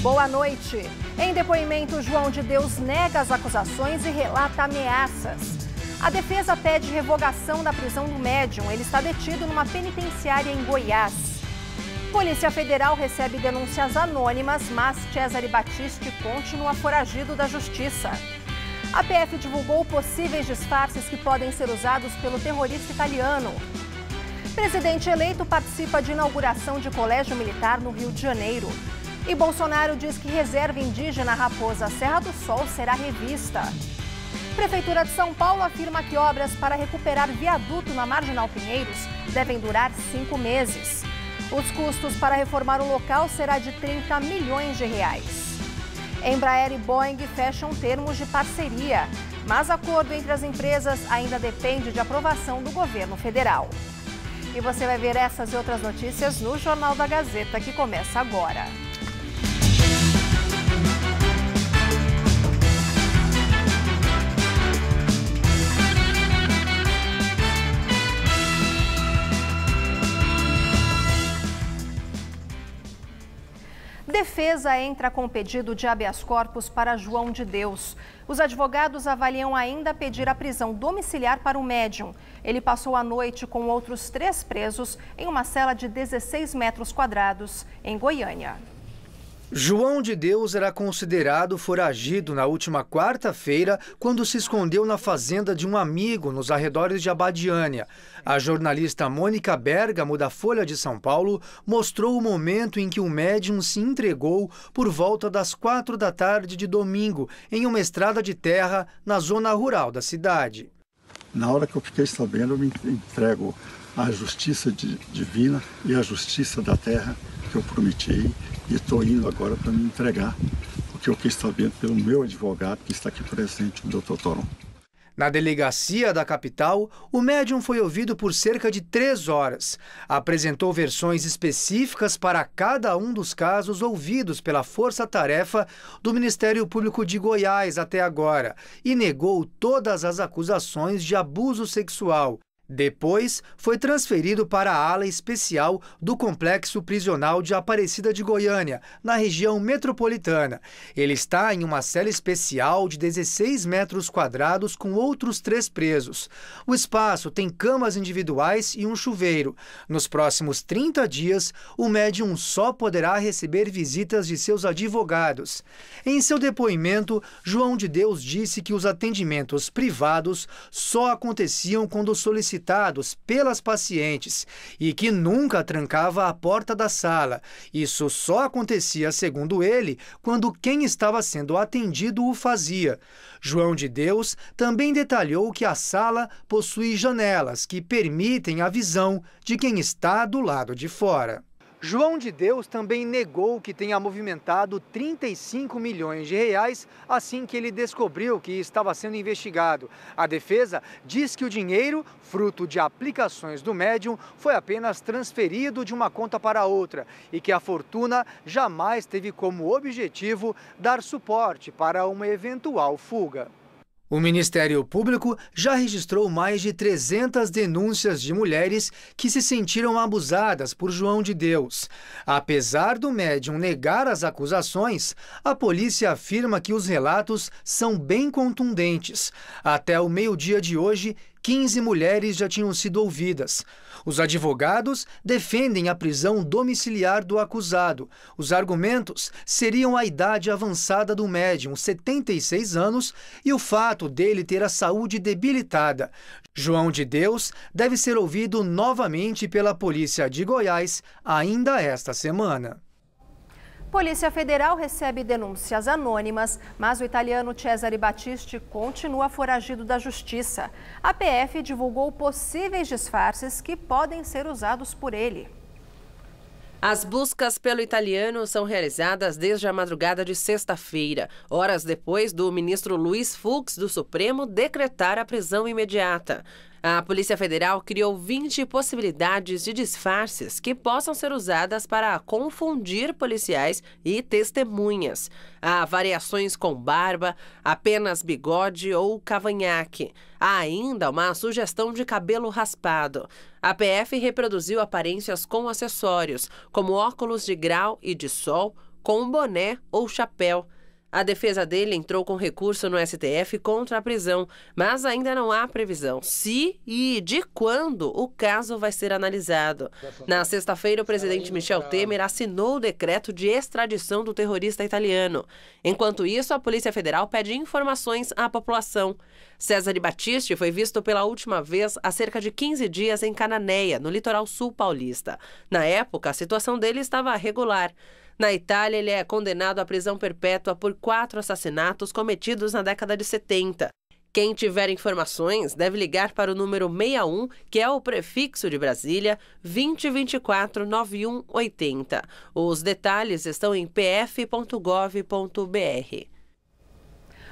Boa noite. Em depoimento, João de Deus nega as acusações e relata ameaças. A defesa pede revogação da prisão do médium. Ele está detido numa penitenciária em Goiás. Polícia Federal recebe denúncias anônimas, mas Cesare Battisti continua foragido da justiça. A PF divulgou possíveis disfarces que podem ser usados pelo terrorista italiano. Presidente eleito participa de inauguração de colégio militar no Rio de Janeiro. E Bolsonaro diz que reserva indígena Raposa Serra do Sol será revista. Prefeitura de São Paulo afirma que obras para recuperar viaduto na Marginal Pinheiros devem durar cinco meses. Os custos para reformar o local será de 30 milhões de reais. Embraer e Boeing fecham termos de parceria, mas acordo entre as empresas ainda depende de aprovação do governo federal. E você vai ver essas e outras notícias no Jornal da Gazeta que começa agora. defesa entra com pedido de habeas corpus para João de Deus. Os advogados avaliam ainda pedir a prisão domiciliar para o médium. Ele passou a noite com outros três presos em uma cela de 16 metros quadrados, em Goiânia. João de Deus era considerado foragido na última quarta-feira, quando se escondeu na fazenda de um amigo nos arredores de Abadiânia. A jornalista Mônica Bergamo, da Folha de São Paulo, mostrou o momento em que o médium se entregou por volta das quatro da tarde de domingo, em uma estrada de terra na zona rural da cidade. Na hora que eu fiquei sabendo, eu me entrego à justiça divina e à justiça da terra que eu prometi e estou indo agora para me entregar o que eu fiquei sabendo pelo meu advogado que está aqui presente, o Dr. Toron. Na delegacia da capital, o médium foi ouvido por cerca de três horas. Apresentou versões específicas para cada um dos casos ouvidos pela Força Tarefa do Ministério Público de Goiás até agora e negou todas as acusações de abuso sexual, depois, foi transferido para a ala especial do Complexo Prisional de Aparecida de Goiânia, na região metropolitana. Ele está em uma cela especial de 16 metros quadrados com outros três presos. O espaço tem camas individuais e um chuveiro. Nos próximos 30 dias, o médium só poderá receber visitas de seus advogados. Em seu depoimento, João de Deus disse que os atendimentos privados só aconteciam quando solicitados solicitados pelas pacientes e que nunca trancava a porta da sala. Isso só acontecia, segundo ele, quando quem estava sendo atendido o fazia. João de Deus também detalhou que a sala possui janelas que permitem a visão de quem está do lado de fora. João de Deus também negou que tenha movimentado 35 milhões de reais assim que ele descobriu que estava sendo investigado. A defesa diz que o dinheiro, fruto de aplicações do médium, foi apenas transferido de uma conta para outra e que a fortuna jamais teve como objetivo dar suporte para uma eventual fuga. O Ministério Público já registrou mais de 300 denúncias de mulheres que se sentiram abusadas por João de Deus. Apesar do médium negar as acusações, a polícia afirma que os relatos são bem contundentes. Até o meio-dia de hoje, 15 mulheres já tinham sido ouvidas. Os advogados defendem a prisão domiciliar do acusado. Os argumentos seriam a idade avançada do médium, 76 anos, e o fato dele ter a saúde debilitada. João de Deus deve ser ouvido novamente pela polícia de Goiás ainda esta semana. Polícia Federal recebe denúncias anônimas, mas o italiano Cesare Battisti continua foragido da justiça. A PF divulgou possíveis disfarces que podem ser usados por ele. As buscas pelo italiano são realizadas desde a madrugada de sexta-feira, horas depois do ministro Luiz Fux do Supremo decretar a prisão imediata. A Polícia Federal criou 20 possibilidades de disfarces que possam ser usadas para confundir policiais e testemunhas. Há variações com barba, apenas bigode ou cavanhaque. Há ainda uma sugestão de cabelo raspado. A PF reproduziu aparências com acessórios, como óculos de grau e de sol, com boné ou chapéu. A defesa dele entrou com recurso no STF contra a prisão, mas ainda não há previsão se e de quando o caso vai ser analisado. Na sexta-feira, o presidente Michel Temer assinou o decreto de extradição do terrorista italiano. Enquanto isso, a Polícia Federal pede informações à população. César Battisti foi visto pela última vez há cerca de 15 dias em Cananéia, no litoral sul paulista. Na época, a situação dele estava regular. Na Itália, ele é condenado à prisão perpétua por quatro assassinatos cometidos na década de 70. Quem tiver informações deve ligar para o número 61, que é o prefixo de Brasília, 2024 9180. Os detalhes estão em pf.gov.br.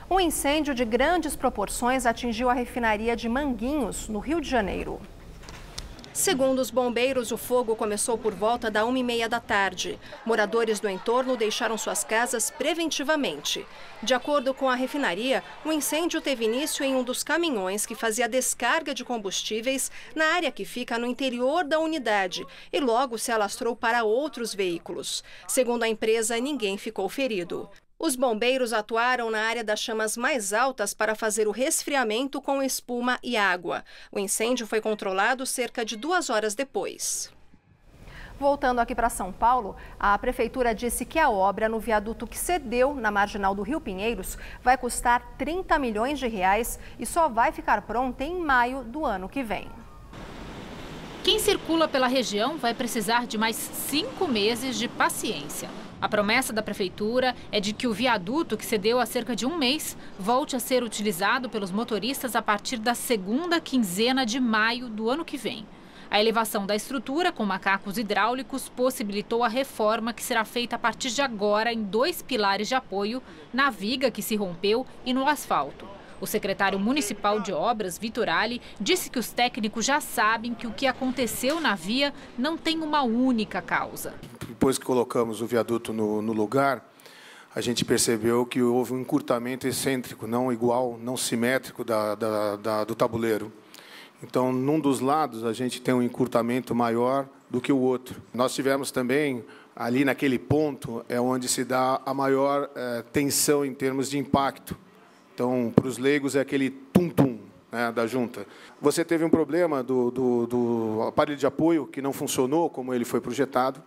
Um incêndio de grandes proporções atingiu a refinaria de Manguinhos, no Rio de Janeiro. Segundo os bombeiros, o fogo começou por volta da 1h30 da tarde. Moradores do entorno deixaram suas casas preventivamente. De acordo com a refinaria, o incêndio teve início em um dos caminhões que fazia descarga de combustíveis na área que fica no interior da unidade e logo se alastrou para outros veículos. Segundo a empresa, ninguém ficou ferido. Os bombeiros atuaram na área das chamas mais altas para fazer o resfriamento com espuma e água. O incêndio foi controlado cerca de duas horas depois. Voltando aqui para São Paulo, a prefeitura disse que a obra no viaduto que cedeu na marginal do Rio Pinheiros vai custar 30 milhões de reais e só vai ficar pronta em maio do ano que vem. Quem circula pela região vai precisar de mais cinco meses de paciência. A promessa da prefeitura é de que o viaduto, que cedeu há cerca de um mês, volte a ser utilizado pelos motoristas a partir da segunda quinzena de maio do ano que vem. A elevação da estrutura com macacos hidráulicos possibilitou a reforma que será feita a partir de agora em dois pilares de apoio, na viga que se rompeu e no asfalto. O secretário municipal de obras, Vitor Ali, disse que os técnicos já sabem que o que aconteceu na via não tem uma única causa depois que colocamos o viaduto no, no lugar, a gente percebeu que houve um encurtamento excêntrico, não igual, não simétrico da, da, da, do tabuleiro. Então, num dos lados, a gente tem um encurtamento maior do que o outro. Nós tivemos também, ali naquele ponto, é onde se dá a maior é, tensão em termos de impacto. Então, para os leigos, é aquele tum-tum né, da junta. Você teve um problema do, do, do aparelho de apoio que não funcionou como ele foi projetado.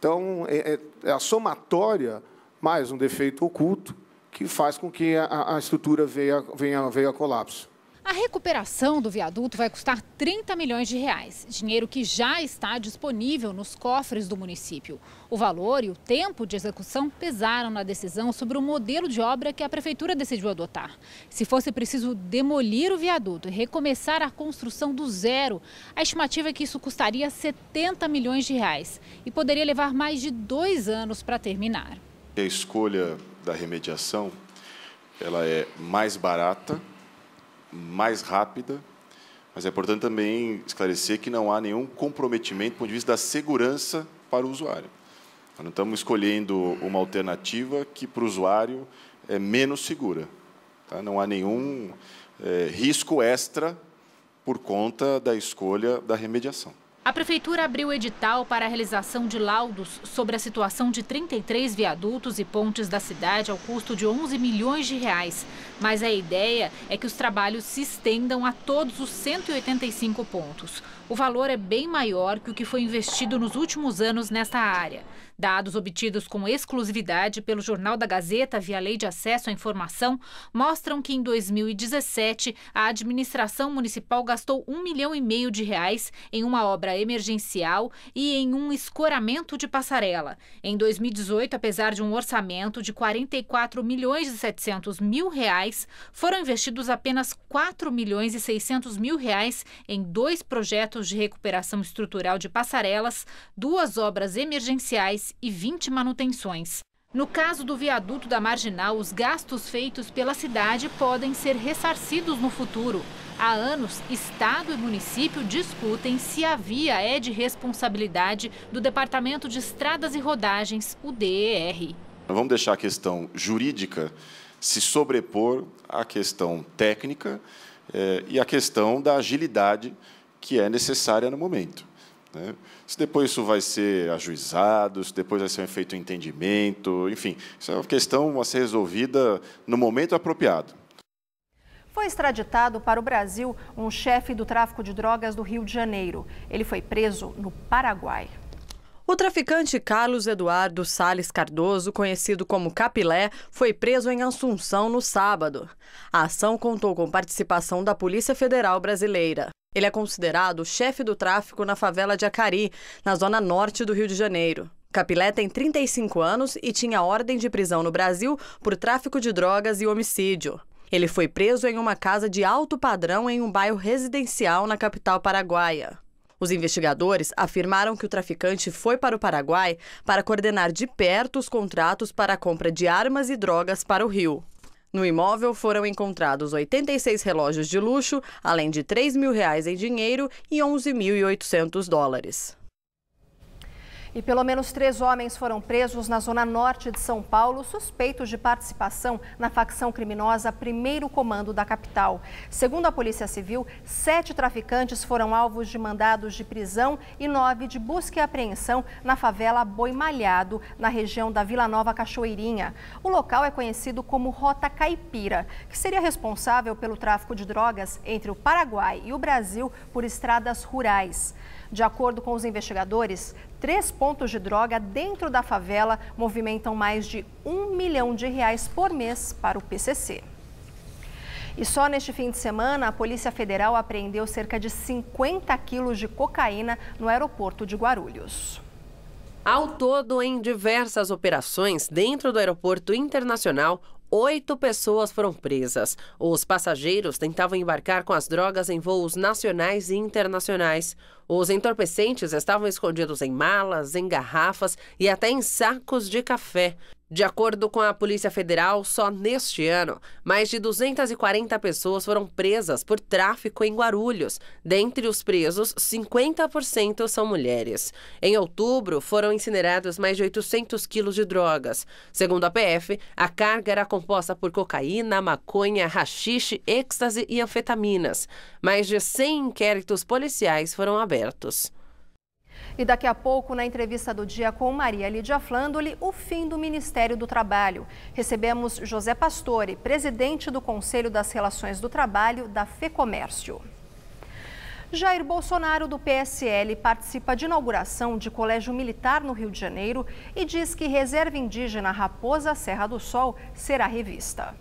Então, é, é, é a somatória mais um defeito oculto que faz com que a, a estrutura venha, venha, venha a colapso. A recuperação do viaduto vai custar 30 milhões de reais, dinheiro que já está disponível nos cofres do município. O valor e o tempo de execução pesaram na decisão sobre o modelo de obra que a prefeitura decidiu adotar. Se fosse preciso demolir o viaduto e recomeçar a construção do zero, a estimativa é que isso custaria 70 milhões de reais e poderia levar mais de dois anos para terminar. A escolha da remediação ela é mais barata mais rápida, mas é importante também esclarecer que não há nenhum comprometimento do ponto de vista da segurança para o usuário. Nós não estamos escolhendo uma alternativa que, para o usuário, é menos segura. Tá? Não há nenhum é, risco extra por conta da escolha da remediação. A Prefeitura abriu edital para a realização de laudos sobre a situação de 33 viadutos e pontes da cidade ao custo de 11 milhões de reais. Mas a ideia é que os trabalhos se estendam a todos os 185 pontos. O valor é bem maior que o que foi investido nos últimos anos nesta área. Dados obtidos com exclusividade pelo Jornal da Gazeta via Lei de Acesso à Informação mostram que em 2017 a administração municipal gastou um milhão e meio de reais em uma obra emergencial e em um escoramento de passarela. Em 2018, apesar de um orçamento de 44 milhões e 700 mil reais reais, foram investidos apenas 4 milhões e 600 mil reais em dois projetos de recuperação estrutural de passarelas, duas obras emergenciais e 20 manutenções. No caso do viaduto da Marginal, os gastos feitos pela cidade podem ser ressarcidos no futuro. Há anos, Estado e município discutem se a via é de responsabilidade do Departamento de Estradas e Rodagens, o DER. Vamos deixar a questão jurídica se sobrepor à questão técnica eh, e à questão da agilidade que é necessária no momento. Né? Se depois isso vai ser ajuizado, se depois vai ser feito um entendimento, enfim, isso é uma questão a ser resolvida no momento apropriado. Foi extraditado para o Brasil um chefe do tráfico de drogas do Rio de Janeiro. Ele foi preso no Paraguai. O traficante Carlos Eduardo Sales Cardoso, conhecido como Capilé, foi preso em Assunção no sábado. A ação contou com participação da Polícia Federal Brasileira. Ele é considerado o chefe do tráfico na favela de Acari, na zona norte do Rio de Janeiro. Capilé tem 35 anos e tinha ordem de prisão no Brasil por tráfico de drogas e homicídio. Ele foi preso em uma casa de alto padrão em um bairro residencial na capital paraguaia. Os investigadores afirmaram que o traficante foi para o Paraguai para coordenar de perto os contratos para a compra de armas e drogas para o Rio. No imóvel foram encontrados 86 relógios de luxo, além de 3 mil reais em dinheiro e 11.800 dólares. E pelo menos três homens foram presos na zona norte de São Paulo, suspeitos de participação na facção criminosa Primeiro Comando da capital. Segundo a Polícia Civil, sete traficantes foram alvos de mandados de prisão e nove de busca e apreensão na favela Boi Malhado, na região da Vila Nova Cachoeirinha. O local é conhecido como Rota Caipira, que seria responsável pelo tráfico de drogas entre o Paraguai e o Brasil por estradas rurais. De acordo com os investigadores, Três pontos de droga dentro da favela movimentam mais de um milhão de reais por mês para o PCC. E só neste fim de semana, a Polícia Federal apreendeu cerca de 50 quilos de cocaína no aeroporto de Guarulhos. Ao todo, em diversas operações dentro do aeroporto internacional, oito pessoas foram presas. Os passageiros tentavam embarcar com as drogas em voos nacionais e internacionais. Os entorpecentes estavam escondidos em malas, em garrafas e até em sacos de café. De acordo com a Polícia Federal, só neste ano, mais de 240 pessoas foram presas por tráfico em Guarulhos. Dentre os presos, 50% são mulheres. Em outubro, foram incinerados mais de 800 quilos de drogas. Segundo a PF, a carga era composta por cocaína, maconha, rachixe, êxtase e anfetaminas. Mais de 100 inquéritos policiais foram abertos abertos. E daqui a pouco, na entrevista do dia com Maria Lídia Flandoli, o fim do Ministério do Trabalho. Recebemos José Pastore, presidente do Conselho das Relações do Trabalho da FEComércio. Jair Bolsonaro, do PSL, participa de inauguração de colégio militar no Rio de Janeiro e diz que reserva indígena Raposa Serra do Sol será revista.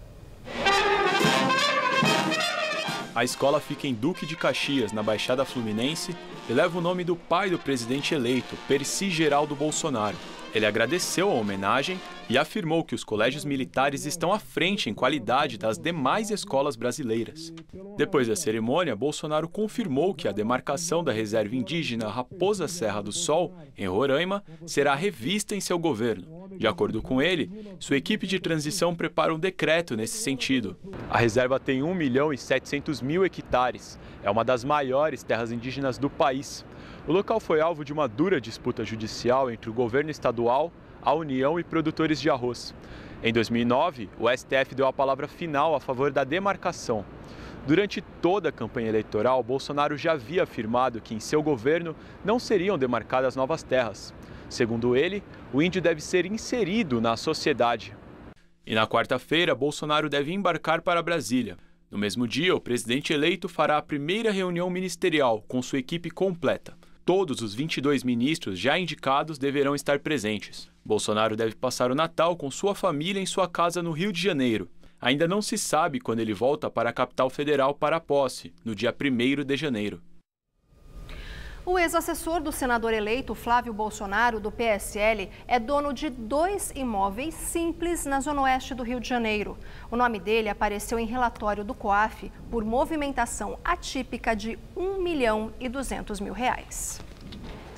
A escola fica em Duque de Caxias, na Baixada Fluminense, e leva o nome do pai do presidente eleito, Percy Geraldo Bolsonaro. Ele agradeceu a homenagem e afirmou que os colégios militares estão à frente em qualidade das demais escolas brasileiras. Depois da cerimônia, Bolsonaro confirmou que a demarcação da reserva indígena Raposa Serra do Sol, em Roraima, será revista em seu governo. De acordo com ele, sua equipe de transição prepara um decreto nesse sentido. A reserva tem 1 milhão e 700 mil hectares. É uma das maiores terras indígenas do país. O local foi alvo de uma dura disputa judicial entre o governo estadual, a União e produtores de arroz. Em 2009, o STF deu a palavra final a favor da demarcação. Durante toda a campanha eleitoral, Bolsonaro já havia afirmado que em seu governo não seriam demarcadas novas terras. Segundo ele, o índio deve ser inserido na sociedade. E na quarta-feira, Bolsonaro deve embarcar para Brasília. No mesmo dia, o presidente eleito fará a primeira reunião ministerial com sua equipe completa todos os 22 ministros já indicados deverão estar presentes. Bolsonaro deve passar o Natal com sua família em sua casa no Rio de Janeiro. Ainda não se sabe quando ele volta para a capital federal para a posse, no dia 1 de janeiro. O ex-assessor do senador eleito Flávio Bolsonaro, do PSL, é dono de dois imóveis simples na zona oeste do Rio de Janeiro. O nome dele apareceu em relatório do COAF por movimentação atípica de 1 milhão e 200 mil reais.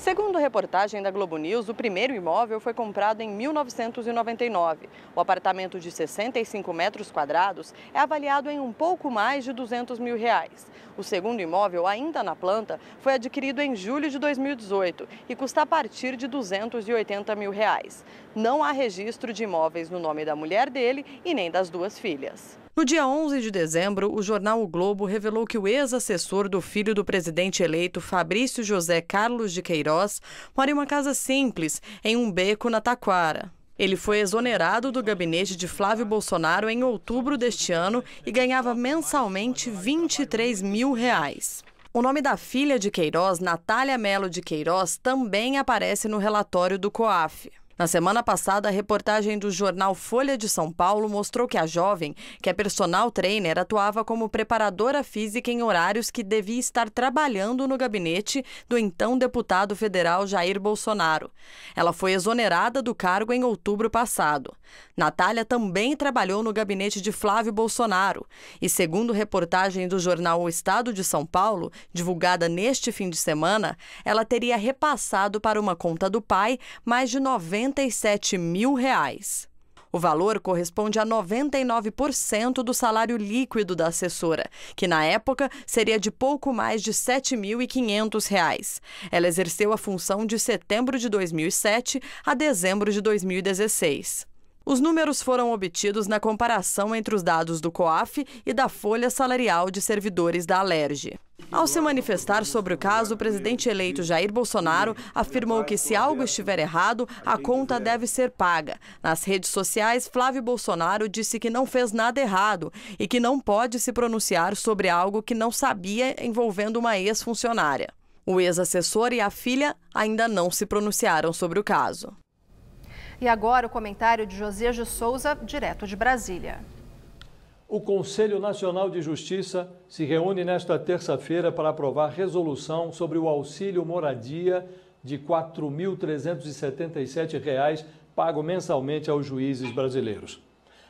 Segundo reportagem da Globo News, o primeiro imóvel foi comprado em 1999. O apartamento de 65 metros quadrados é avaliado em um pouco mais de 200 mil reais. O segundo imóvel, ainda na planta, foi adquirido em julho de 2018 e custa a partir de 280 mil reais. Não há registro de imóveis no nome da mulher dele e nem das duas filhas. No dia 11 de dezembro, o jornal O Globo revelou que o ex-assessor do filho do presidente eleito, Fabrício José Carlos de Queiroz, mora em uma casa simples, em um beco na Taquara. Ele foi exonerado do gabinete de Flávio Bolsonaro em outubro deste ano e ganhava mensalmente 23 mil reais. O nome da filha de Queiroz, Natália Melo de Queiroz, também aparece no relatório do COAF. Na semana passada, a reportagem do jornal Folha de São Paulo mostrou que a jovem, que é personal trainer, atuava como preparadora física em horários que devia estar trabalhando no gabinete do então deputado federal Jair Bolsonaro. Ela foi exonerada do cargo em outubro passado. Natália também trabalhou no gabinete de Flávio Bolsonaro e, segundo reportagem do jornal O Estado de São Paulo, divulgada neste fim de semana, ela teria repassado para uma conta do pai mais de 90 57 mil reais. O valor corresponde a 99% do salário líquido da assessora, que na época seria de pouco mais de R$ 7.500. Ela exerceu a função de setembro de 2007 a dezembro de 2016. Os números foram obtidos na comparação entre os dados do COAF e da folha salarial de servidores da Alerj. Ao se manifestar sobre o caso, o presidente eleito Jair Bolsonaro afirmou que se algo estiver errado, a conta deve ser paga. Nas redes sociais, Flávio Bolsonaro disse que não fez nada errado e que não pode se pronunciar sobre algo que não sabia envolvendo uma ex-funcionária. O ex-assessor e a filha ainda não se pronunciaram sobre o caso. E agora o comentário de José de Souza, direto de Brasília. O Conselho Nacional de Justiça se reúne nesta terça-feira para aprovar resolução sobre o auxílio moradia de R$ reais pago mensalmente aos juízes brasileiros.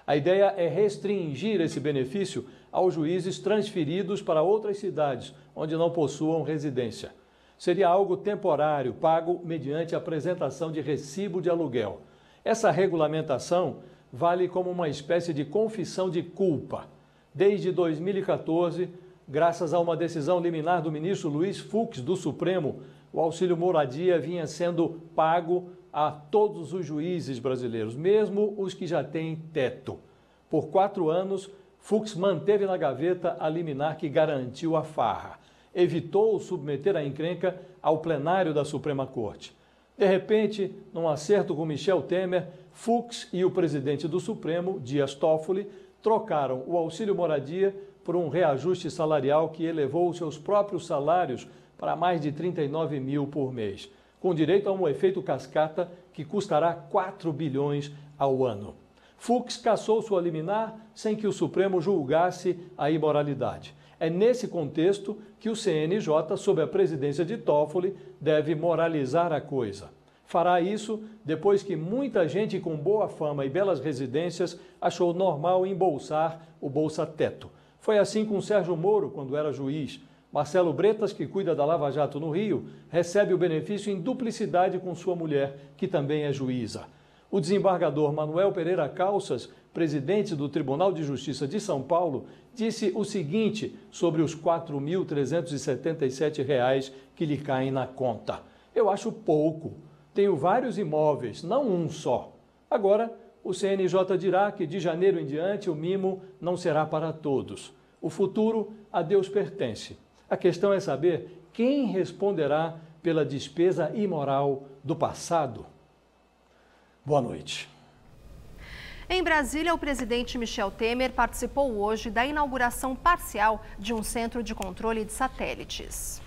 A ideia é restringir esse benefício aos juízes transferidos para outras cidades onde não possuam residência. Seria algo temporário, pago mediante apresentação de recibo de aluguel. Essa regulamentação vale como uma espécie de confissão de culpa. Desde 2014, graças a uma decisão liminar do ministro Luiz Fux do Supremo, o auxílio moradia vinha sendo pago a todos os juízes brasileiros, mesmo os que já têm teto. Por quatro anos, Fux manteve na gaveta a liminar que garantiu a farra. Evitou submeter a encrenca ao plenário da Suprema Corte. De repente, num acerto com Michel Temer, Fux e o presidente do Supremo, Dias Toffoli, trocaram o auxílio moradia por um reajuste salarial que elevou seus próprios salários para mais de 39 mil por mês, com direito a um efeito cascata que custará 4 bilhões ao ano. Fux cassou sua liminar sem que o Supremo julgasse a imoralidade. É nesse contexto que o CNJ, sob a presidência de Toffoli, deve moralizar a coisa. Fará isso depois que muita gente com boa fama e belas residências achou normal embolsar o Bolsa Teto. Foi assim com Sérgio Moro quando era juiz. Marcelo Bretas, que cuida da Lava Jato no Rio, recebe o benefício em duplicidade com sua mulher, que também é juíza. O desembargador Manuel Pereira Calças, presidente do Tribunal de Justiça de São Paulo, disse o seguinte sobre os R$ 4.377 que lhe caem na conta. Eu acho pouco. Tenho vários imóveis, não um só. Agora, o CNJ dirá que de janeiro em diante o mimo não será para todos. O futuro a Deus pertence. A questão é saber quem responderá pela despesa imoral do passado. Boa noite. Em Brasília, o presidente Michel Temer participou hoje da inauguração parcial de um centro de controle de satélites.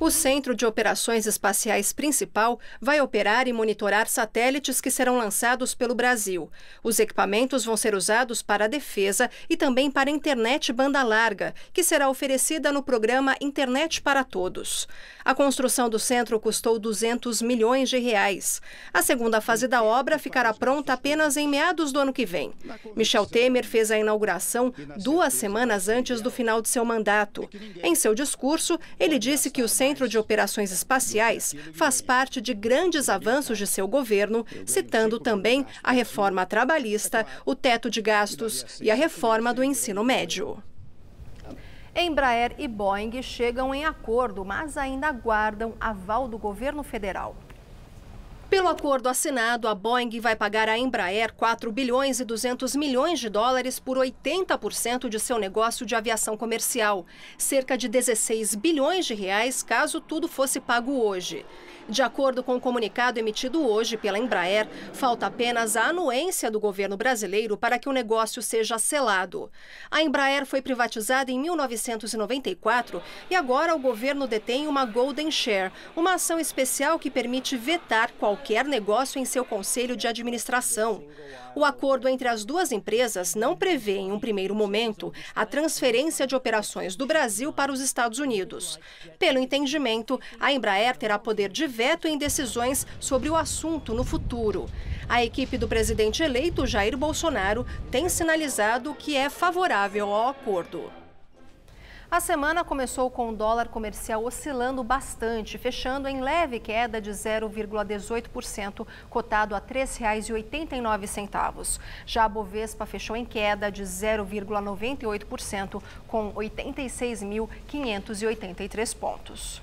O Centro de Operações Espaciais Principal vai operar e monitorar satélites que serão lançados pelo Brasil. Os equipamentos vão ser usados para a defesa e também para a internet banda larga, que será oferecida no programa Internet para Todos. A construção do centro custou 200 milhões de reais. A segunda fase da obra ficará pronta apenas em meados do ano que vem. Michel Temer fez a inauguração duas semanas antes do final de seu mandato. Em seu discurso, ele disse que o centro Centro de Operações Espaciais faz parte de grandes avanços de seu governo, citando também a reforma trabalhista, o teto de gastos e a reforma do ensino médio. Embraer e Boeing chegam em acordo, mas ainda aguardam aval do governo federal. Pelo acordo assinado, a Boeing vai pagar à Embraer 4 bilhões e 200 milhões de dólares por 80% de seu negócio de aviação comercial, cerca de 16 bilhões de reais caso tudo fosse pago hoje. De acordo com o um comunicado emitido hoje pela Embraer, falta apenas a anuência do governo brasileiro para que o negócio seja selado. A Embraer foi privatizada em 1994 e agora o governo detém uma Golden Share, uma ação especial que permite vetar qualquer negócio em seu conselho de administração. O acordo entre as duas empresas não prevê, em um primeiro momento, a transferência de operações do Brasil para os Estados Unidos. Pelo entendimento, a Embraer terá poder de veto em decisões sobre o assunto no futuro. A equipe do presidente eleito, Jair Bolsonaro, tem sinalizado que é favorável ao acordo. A semana começou com o dólar comercial oscilando bastante, fechando em leve queda de 0,18%, cotado a R$ 3,89. Já a Bovespa fechou em queda de 0,98%, com 86.583 pontos.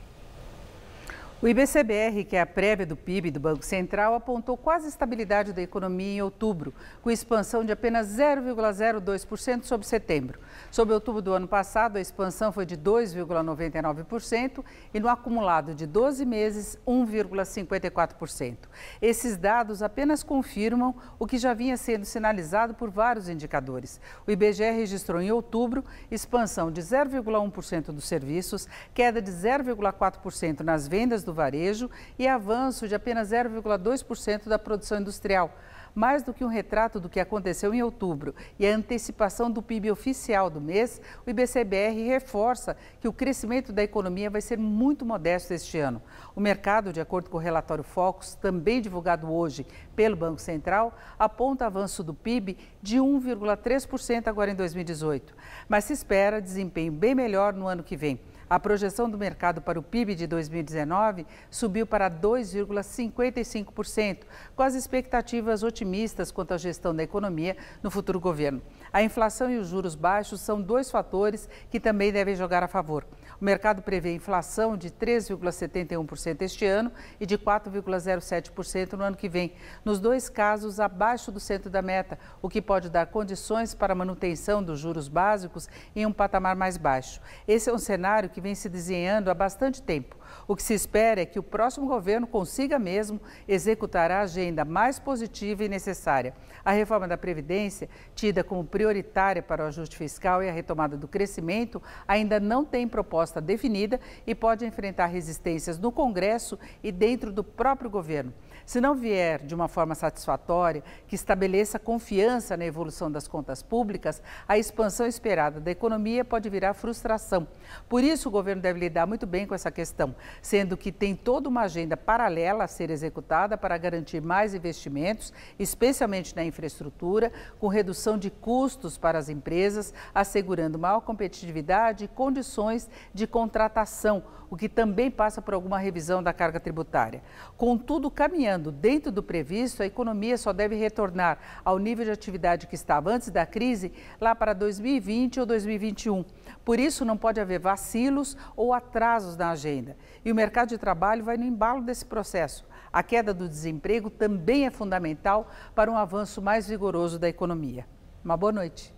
O IBCBR, que é a prévia do PIB do Banco Central, apontou quase estabilidade da economia em outubro, com expansão de apenas 0,02% sobre setembro. Sobre outubro do ano passado, a expansão foi de 2,99% e no acumulado de 12 meses, 1,54%. Esses dados apenas confirmam o que já vinha sendo sinalizado por vários indicadores. O IBGE registrou em outubro expansão de 0,1% dos serviços, queda de 0,4% nas vendas do do varejo e avanço de apenas 0,2% da produção industrial. Mais do que um retrato do que aconteceu em outubro e a antecipação do PIB oficial do mês, o IBCBR reforça que o crescimento da economia vai ser muito modesto este ano. O mercado, de acordo com o relatório Focus, também divulgado hoje pelo Banco Central, aponta avanço do PIB de 1,3% agora em 2018, mas se espera desempenho bem melhor no ano que vem. A projeção do mercado para o PIB de 2019 subiu para 2,55%, com as expectativas otimistas quanto à gestão da economia no futuro governo. A inflação e os juros baixos são dois fatores que também devem jogar a favor. O mercado prevê inflação de 3,71% este ano e de 4,07% no ano que vem, nos dois casos abaixo do centro da meta, o que pode dar condições para a manutenção dos juros básicos em um patamar mais baixo. Esse é um cenário que vem se desenhando há bastante tempo. O que se espera é que o próximo governo consiga mesmo executar a agenda mais positiva e necessária. A reforma da Previdência, tida como prioritária para o ajuste fiscal e a retomada do crescimento, ainda não tem proposta definida e pode enfrentar resistências no Congresso e dentro do próprio governo. Se não vier de uma forma satisfatória, que estabeleça confiança na evolução das contas públicas, a expansão esperada da economia pode virar frustração. Por isso, o governo deve lidar muito bem com essa questão, sendo que tem toda uma agenda paralela a ser executada para garantir mais investimentos, especialmente na infraestrutura, com redução de custos para as empresas, assegurando maior competitividade e condições de contratação, o que também passa por alguma revisão da carga tributária. Contudo, caminhando dentro do previsto, a economia só deve retornar ao nível de atividade que estava antes da crise, lá para 2020 ou 2021. Por isso, não pode haver vacilos ou atrasos na agenda. E o mercado de trabalho vai no embalo desse processo. A queda do desemprego também é fundamental para um avanço mais vigoroso da economia. Uma boa noite.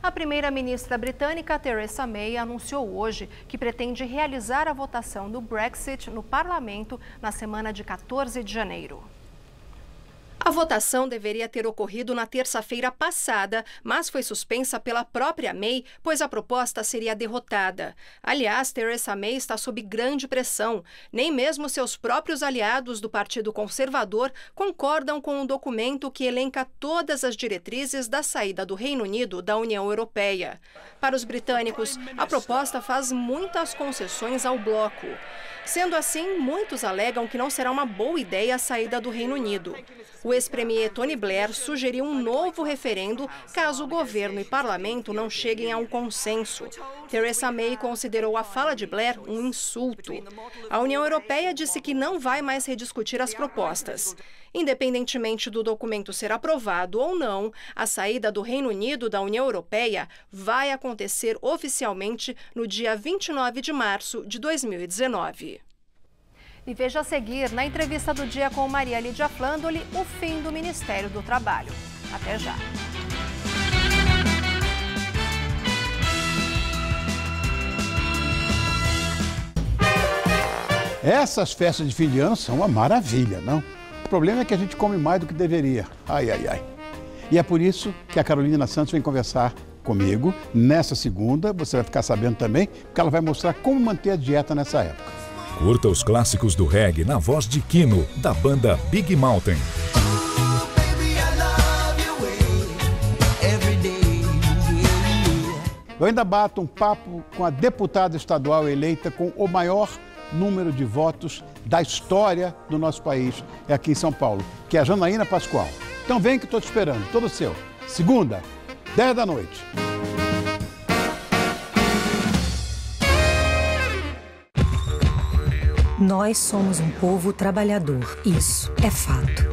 A primeira-ministra britânica Theresa May anunciou hoje que pretende realizar a votação do Brexit no parlamento na semana de 14 de janeiro. A votação deveria ter ocorrido na terça-feira passada, mas foi suspensa pela própria May, pois a proposta seria derrotada. Aliás, Theresa May está sob grande pressão. Nem mesmo seus próprios aliados do Partido Conservador concordam com um documento que elenca todas as diretrizes da saída do Reino Unido da União Europeia. Para os britânicos, a proposta faz muitas concessões ao bloco. Sendo assim, muitos alegam que não será uma boa ideia a saída do Reino Unido. O ex-premier Tony Blair sugeriu um novo referendo caso o governo e parlamento não cheguem a um consenso. Theresa May considerou a fala de Blair um insulto. A União Europeia disse que não vai mais rediscutir as propostas. Independentemente do documento ser aprovado ou não, a saída do Reino Unido da União Europeia vai acontecer oficialmente no dia 29 de março de 2019. E veja a seguir, na entrevista do dia com Maria Lídia Flandoli, o fim do Ministério do Trabalho. Até já! Essas festas de fim de ano são uma maravilha, não? O problema é que a gente come mais do que deveria. Ai, ai, ai. E é por isso que a Carolina Santos vem conversar comigo nessa segunda. Você vai ficar sabendo também, porque ela vai mostrar como manter a dieta nessa época. Curta os clássicos do reggae na voz de Kino, da banda Big Mountain. Eu ainda bato um papo com a deputada estadual eleita com o maior número de votos da história do nosso país, é aqui em São Paulo, que é a Janaína Pascoal. Então vem que estou te esperando, todo seu. Segunda, 10 da noite. Nós somos um povo trabalhador, isso é fato.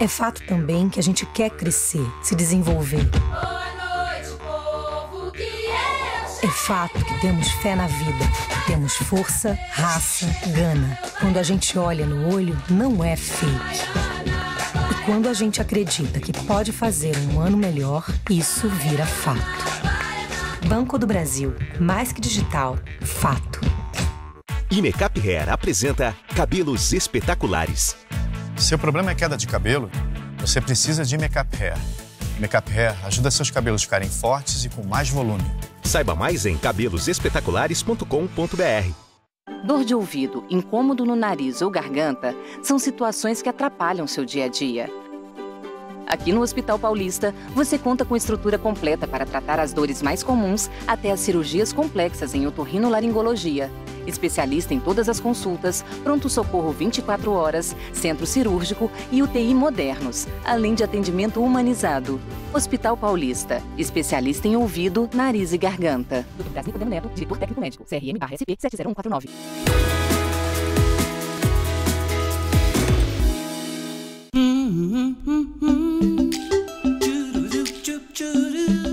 É fato também que a gente quer crescer, se desenvolver. É fato que temos fé na vida, temos força, raça, gana. Quando a gente olha no olho, não é fake. E quando a gente acredita que pode fazer um ano melhor, isso vira fato. Banco do Brasil, mais que digital, fato. E Makeup Hair apresenta Cabelos Espetaculares. Seu problema é queda de cabelo? Você precisa de Makeup Hair. Makeup Hair ajuda seus cabelos a ficarem fortes e com mais volume. Saiba mais em cabelosespetaculares.com.br. Dor de ouvido, incômodo no nariz ou garganta são situações que atrapalham seu dia a dia. Aqui no Hospital Paulista, você conta com estrutura completa para tratar as dores mais comuns até as cirurgias complexas em otorrinolaringologia. Especialista em todas as consultas, pronto-socorro 24 horas, centro cirúrgico e UTI modernos, além de atendimento humanizado. Hospital Paulista, especialista em ouvido, nariz e garganta. Dr. Brasnico Neto, diretor técnico médico, CRM-SP 70149. 음, 음, 음, 음. 쭈루룩 쭈쭈루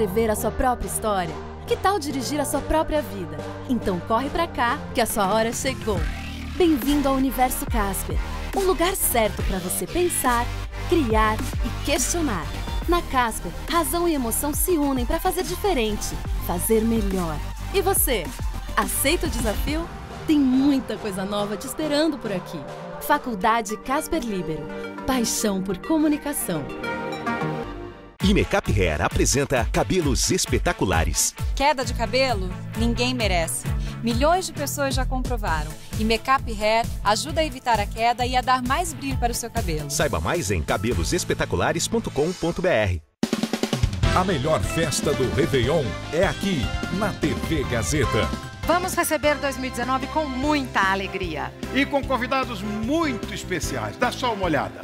escrever a sua própria história? Que tal dirigir a sua própria vida? Então corre para cá, que a sua hora chegou. Bem-vindo ao Universo Casper, um lugar certo para você pensar, criar e questionar. Na Casper, razão e emoção se unem para fazer diferente, fazer melhor. E você? Aceita o desafio? Tem muita coisa nova te esperando por aqui. Faculdade Casper Libero. Paixão por comunicação. Binecap Hair apresenta Cabelos Espetaculares. Queda de cabelo? Ninguém merece. Milhões de pessoas já comprovaram. E Makeup Hair ajuda a evitar a queda e a dar mais brilho para o seu cabelo. Saiba mais em cabelosespetaculares.com.br. A melhor festa do Réveillon é aqui, na TV Gazeta. Vamos receber 2019 com muita alegria. E com convidados muito especiais. Dá só uma olhada.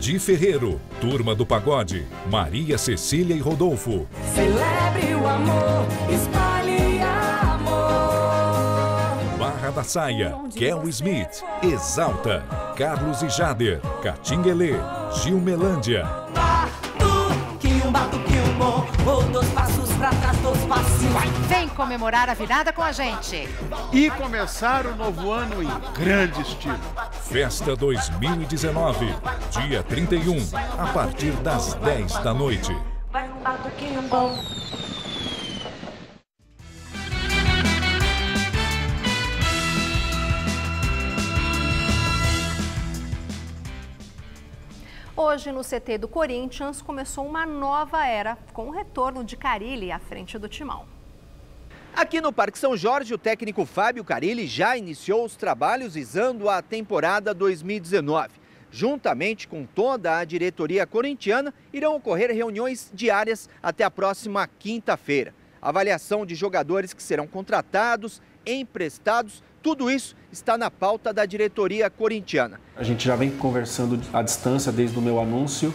Didi Ferreiro, Turma do Pagode, Maria Cecília e Rodolfo. Celebre o amor, espalhe amor. Barra da Saia, Kel Smith, Exalta, Carlos e Jader, Catinguelê, Gilmelândia. Batuque, um batuque, um bom, vou dois passos pra trás, dois passos, vai, vem comemorar a virada com a gente. E começar o novo ano em grande estilo. Festa 2019, dia 31, a partir das 10 da noite. Vai Hoje, no CT do Corinthians, começou uma nova era com o retorno de Carilli à frente do timão. Aqui no Parque São Jorge, o técnico Fábio Carilli já iniciou os trabalhos visando a temporada 2019. Juntamente com toda a diretoria corintiana, irão ocorrer reuniões diárias até a próxima quinta-feira. Avaliação de jogadores que serão contratados, emprestados, tudo isso está na pauta da diretoria corintiana. A gente já vem conversando à distância desde o meu anúncio.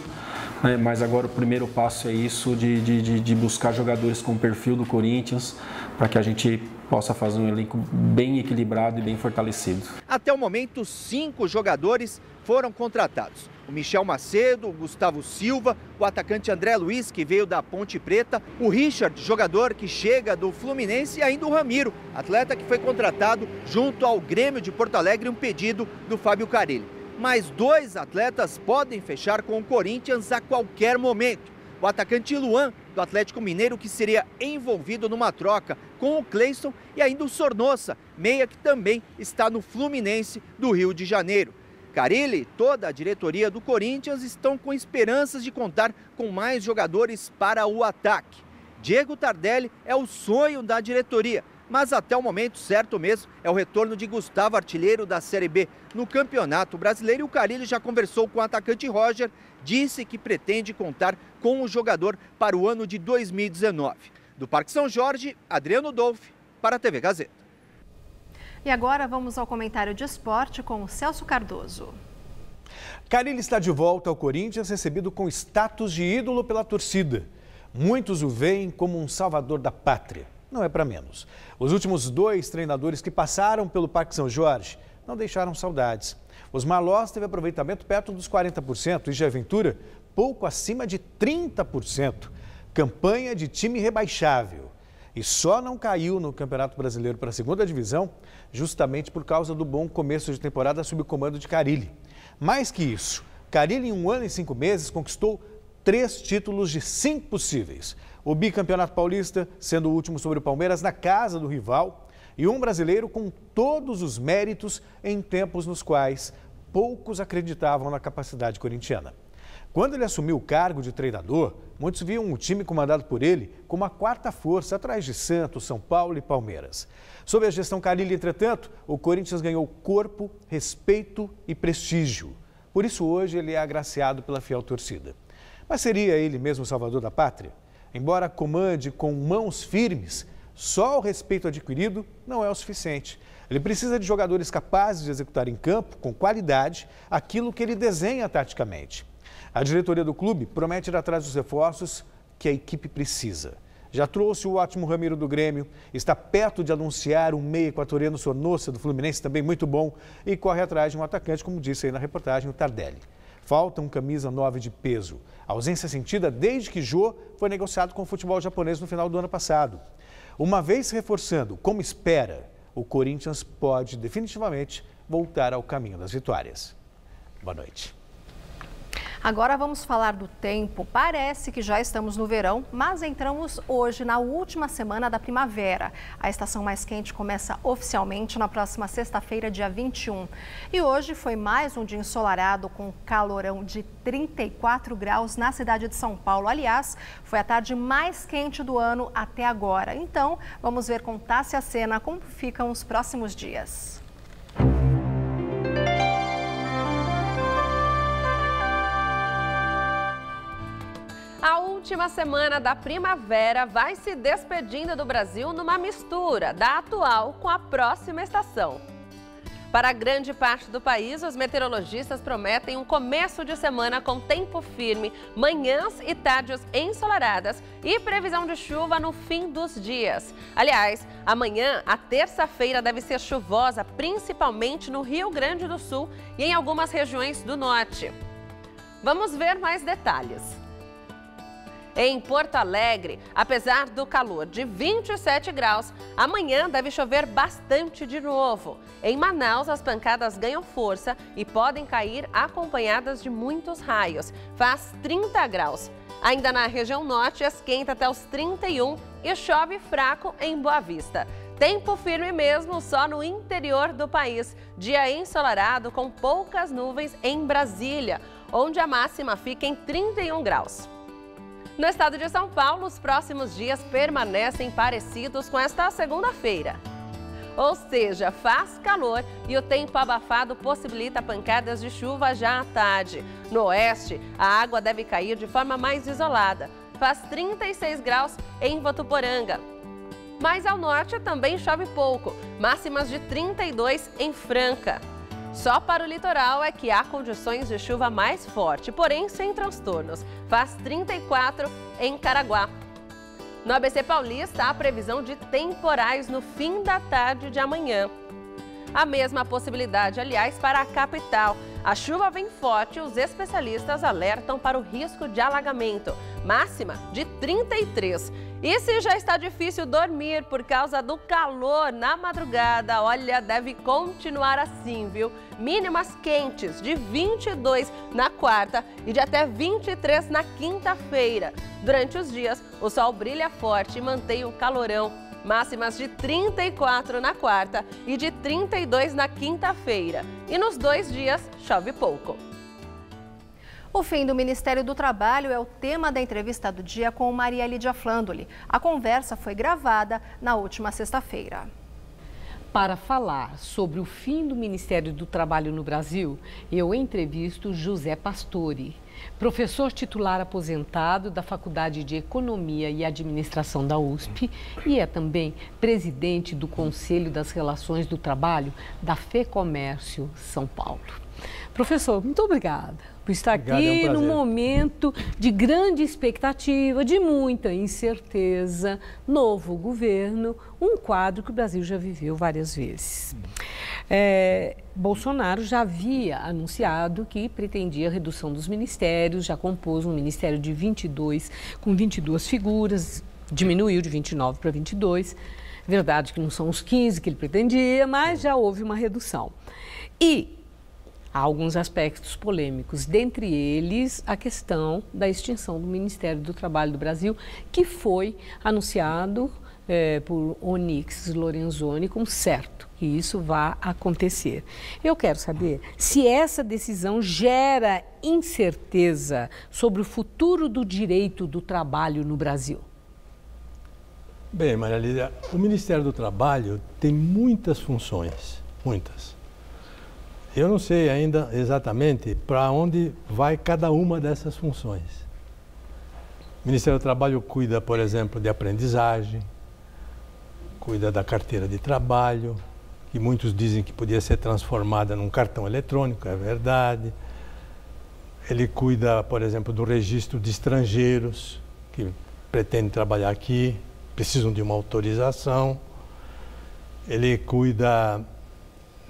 Né? Mas agora o primeiro passo é isso de, de, de buscar jogadores com o perfil do Corinthians para que a gente possa fazer um elenco bem equilibrado e bem fortalecido. Até o momento, cinco jogadores foram contratados. O Michel Macedo, o Gustavo Silva, o atacante André Luiz, que veio da Ponte Preta, o Richard, jogador que chega do Fluminense, e ainda o Ramiro, atleta que foi contratado junto ao Grêmio de Porto Alegre, um pedido do Fábio Carilli mas dois atletas podem fechar com o Corinthians a qualquer momento. O atacante Luan, do Atlético Mineiro, que seria envolvido numa troca com o Cleison, e ainda o Sornossa, meia que também está no Fluminense do Rio de Janeiro. Carilli, toda a diretoria do Corinthians estão com esperanças de contar com mais jogadores para o ataque. Diego Tardelli é o sonho da diretoria, mas até o momento certo mesmo é o retorno de Gustavo Artilheiro da Série B no Campeonato Brasileiro. E o Carilho já conversou com o atacante Roger, disse que pretende contar com o jogador para o ano de 2019. Do Parque São Jorge, Adriano Dolph, para a TV Gazeta. E agora vamos ao comentário de esporte com o Celso Cardoso. Carilho está de volta ao Corinthians, recebido com status de ídolo pela torcida. Muitos o veem como um salvador da pátria não é para menos. Os últimos dois treinadores que passaram pelo Parque São Jorge não deixaram saudades. os Malós teve aproveitamento perto dos 40% e Jair Ventura pouco acima de 30%. Campanha de time rebaixável. E só não caiu no Campeonato Brasileiro para a segunda divisão justamente por causa do bom começo de temporada sob o comando de Carilli. Mais que isso, Carilli em um ano e cinco meses conquistou três títulos de cinco possíveis. O bicampeonato paulista sendo o último sobre o Palmeiras na casa do rival e um brasileiro com todos os méritos em tempos nos quais poucos acreditavam na capacidade corintiana. Quando ele assumiu o cargo de treinador, muitos viam o time comandado por ele como a quarta força atrás de Santos, São Paulo e Palmeiras. Sob a gestão Carilli, entretanto, o Corinthians ganhou corpo, respeito e prestígio. Por isso hoje ele é agraciado pela fiel torcida. Mas seria ele mesmo salvador da pátria? Embora comande com mãos firmes, só o respeito adquirido não é o suficiente. Ele precisa de jogadores capazes de executar em campo, com qualidade, aquilo que ele desenha taticamente. A diretoria do clube promete ir atrás dos reforços que a equipe precisa. Já trouxe o ótimo Ramiro do Grêmio, está perto de anunciar um meia equatoriano Sonossa do Fluminense, também muito bom, e corre atrás de um atacante, como disse aí na reportagem, o Tardelli. Falta um camisa 9 de peso. A ausência sentida desde que Jô foi negociado com o futebol japonês no final do ano passado. Uma vez reforçando como espera, o Corinthians pode definitivamente voltar ao caminho das vitórias. Boa noite. Agora vamos falar do tempo. Parece que já estamos no verão, mas entramos hoje na última semana da primavera. A estação mais quente começa oficialmente na próxima sexta-feira, dia 21. E hoje foi mais um dia ensolarado com calorão de 34 graus na cidade de São Paulo. Aliás, foi a tarde mais quente do ano até agora. Então, vamos ver com Tássia cena, como ficam os próximos dias. A última semana da primavera vai se despedindo do Brasil numa mistura da atual com a próxima estação. Para grande parte do país, os meteorologistas prometem um começo de semana com tempo firme, manhãs e tardes ensolaradas e previsão de chuva no fim dos dias. Aliás, amanhã, a terça-feira, deve ser chuvosa, principalmente no Rio Grande do Sul e em algumas regiões do norte. Vamos ver mais detalhes. Em Porto Alegre, apesar do calor de 27 graus, amanhã deve chover bastante de novo. Em Manaus, as pancadas ganham força e podem cair acompanhadas de muitos raios. Faz 30 graus. Ainda na região norte, esquenta até os 31 e chove fraco em Boa Vista. Tempo firme mesmo só no interior do país. Dia ensolarado com poucas nuvens em Brasília, onde a máxima fica em 31 graus. No estado de São Paulo, os próximos dias permanecem parecidos com esta segunda-feira. Ou seja, faz calor e o tempo abafado possibilita pancadas de chuva já à tarde. No oeste, a água deve cair de forma mais isolada. Faz 36 graus em Votuporanga. Mas ao norte também chove pouco, máximas de 32 em Franca. Só para o litoral é que há condições de chuva mais forte, porém sem transtornos. Faz 34 em Caraguá. No ABC Paulista, há previsão de temporais no fim da tarde de amanhã. A mesma possibilidade, aliás, para a capital. A chuva vem forte e os especialistas alertam para o risco de alagamento, máxima de 33. E se já está difícil dormir por causa do calor na madrugada, olha, deve continuar assim, viu? Mínimas quentes de 22 na quarta e de até 23 na quinta-feira. Durante os dias, o sol brilha forte e mantém o calorão máximas de 34 na quarta e de 32 na quinta-feira. E nos dois dias chove pouco. O fim do Ministério do Trabalho é o tema da entrevista do dia com Maria Lídia Flandoli. A conversa foi gravada na última sexta-feira. Para falar sobre o fim do Ministério do Trabalho no Brasil, eu entrevisto José Pastore professor titular aposentado da Faculdade de Economia e Administração da USP e é também presidente do Conselho das Relações do Trabalho da FEComércio São Paulo. Professor, muito obrigada por estar Obrigado, aqui é um momento de grande expectativa, de muita incerteza, novo governo, um quadro que o Brasil já viveu várias vezes. É, Bolsonaro já havia anunciado que pretendia a redução dos ministérios, já compôs um ministério de 22, com 22 figuras, diminuiu de 29 para 22. Verdade que não são os 15 que ele pretendia, mas já houve uma redução. E Há alguns aspectos polêmicos, dentre eles a questão da extinção do Ministério do Trabalho do Brasil, que foi anunciado é, por Onix Lorenzoni como certo que isso vai acontecer. Eu quero saber se essa decisão gera incerteza sobre o futuro do direito do trabalho no Brasil. Bem, Maria Lídia, o Ministério do Trabalho tem muitas funções, muitas. Eu não sei ainda exatamente para onde vai cada uma dessas funções. O Ministério do Trabalho cuida, por exemplo, de aprendizagem, cuida da carteira de trabalho, que muitos dizem que podia ser transformada num cartão eletrônico, é verdade. Ele cuida, por exemplo, do registro de estrangeiros que pretendem trabalhar aqui, precisam de uma autorização. Ele cuida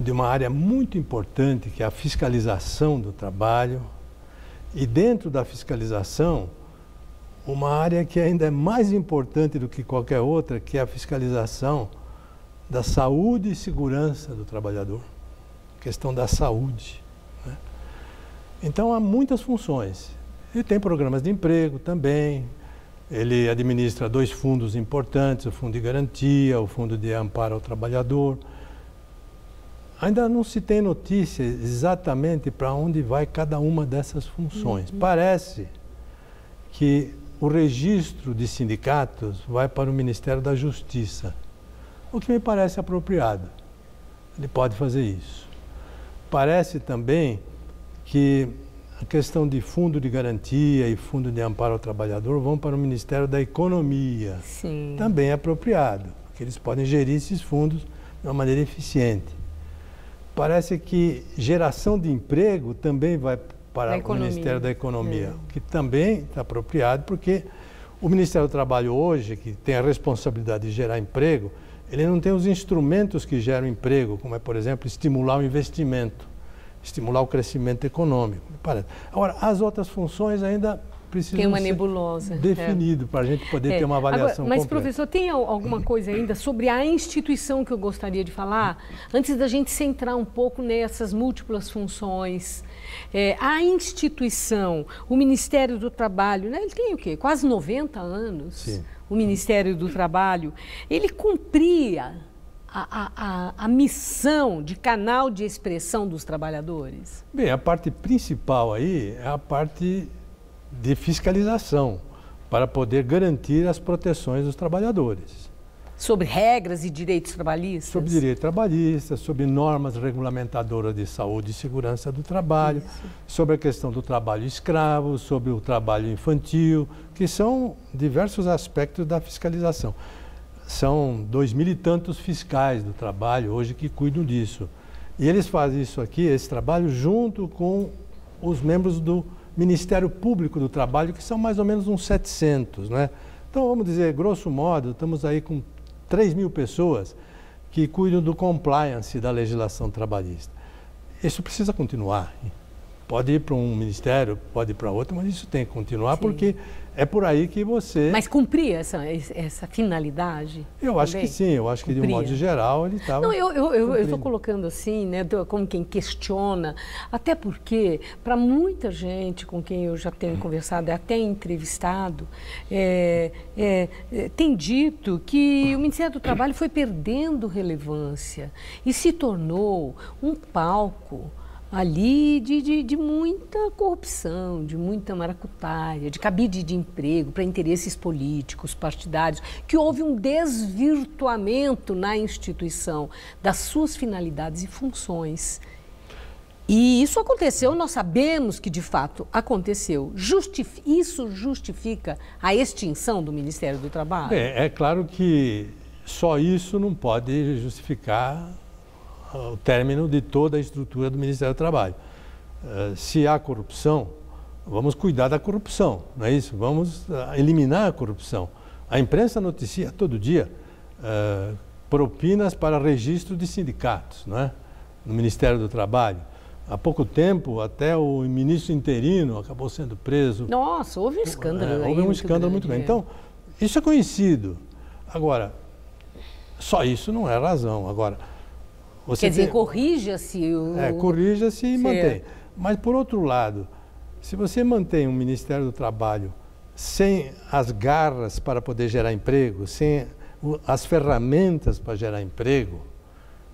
de uma área muito importante que é a fiscalização do trabalho e dentro da fiscalização uma área que ainda é mais importante do que qualquer outra que é a fiscalização da saúde e segurança do trabalhador questão da saúde né? então há muitas funções ele tem programas de emprego também ele administra dois fundos importantes o fundo de garantia o fundo de amparo ao trabalhador Ainda não se tem notícia exatamente para onde vai cada uma dessas funções. Uhum. Parece que o registro de sindicatos vai para o Ministério da Justiça, o que me parece apropriado. Ele pode fazer isso. Parece também que a questão de fundo de garantia e fundo de amparo ao trabalhador vão para o Ministério da Economia. Sim. Também é apropriado, porque eles podem gerir esses fundos de uma maneira eficiente parece que geração de emprego também vai para o Ministério da Economia, é. que também está apropriado, porque o Ministério do Trabalho hoje, que tem a responsabilidade de gerar emprego, ele não tem os instrumentos que geram emprego, como é, por exemplo, estimular o investimento, estimular o crescimento econômico. Agora, as outras funções ainda precisa tem uma nebulosa é. definido é. para a gente poder é. ter uma avaliação Agora, mas completa. professor tem alguma coisa ainda sobre a instituição que eu gostaria de falar antes da gente centrar um pouco nessas múltiplas funções é, a instituição o Ministério do Trabalho né ele tem o quê quase 90 anos Sim. o Ministério do Trabalho ele cumpria a, a, a, missão de canal de expressão dos trabalhadores? Bem, a parte principal aí é a parte de fiscalização para poder garantir as proteções dos trabalhadores. Sobre regras e direitos trabalhistas? Sobre direito trabalhista, sobre normas regulamentadoras de saúde e segurança do trabalho, Isso. sobre a questão do trabalho escravo, sobre o trabalho infantil, que são diversos aspectos da fiscalização. São dois mil e tantos fiscais do trabalho hoje que cuidam disso. E eles fazem isso aqui, esse trabalho, junto com os membros do Ministério Público do Trabalho, que são mais ou menos uns 700. Né? Então, vamos dizer, grosso modo, estamos aí com 3 mil pessoas que cuidam do compliance da legislação trabalhista. Isso precisa continuar. Pode ir para um ministério, pode ir para outro, mas isso tem que continuar, Sim. porque é por aí que você. Mas cumpria essa, essa finalidade? Eu também? acho que sim, eu acho que cumpria. de um modo geral ele estava. Não, eu estou colocando assim, né, como quem questiona, até porque, para muita gente com quem eu já tenho conversado, é até entrevistado, é, é, é, tem dito que o Ministério do Trabalho foi perdendo relevância e se tornou um palco ali de, de, de, muita corrupção, de muita maracutaia, de cabide de emprego para interesses políticos, partidários, que houve um desvirtuamento na instituição das suas finalidades e funções. E isso aconteceu, nós sabemos que de fato aconteceu. isso justifica a extinção do Ministério do Trabalho? é claro que só isso não pode justificar o término de toda a estrutura do Ministério do Trabalho. Eh, se há corrupção, vamos cuidar da corrupção, não é isso? Vamos eh, eliminar a corrupção. A imprensa noticia todo dia eh, propinas para registro de sindicatos, não é? no Ministério do Trabalho. Há pouco tempo, até o ministro interino acabou sendo preso. Nossa, houve um é, escândalo. É, houve um escândalo muito grande. Então, é. isso é conhecido. Agora, só isso não é razão. Agora, você Quer dizer, corrija-se o. É, corrija-se e mantém. Mas, por outro lado, se você mantém o Ministério do Trabalho sem as garras para poder gerar emprego, sem as ferramentas para gerar emprego.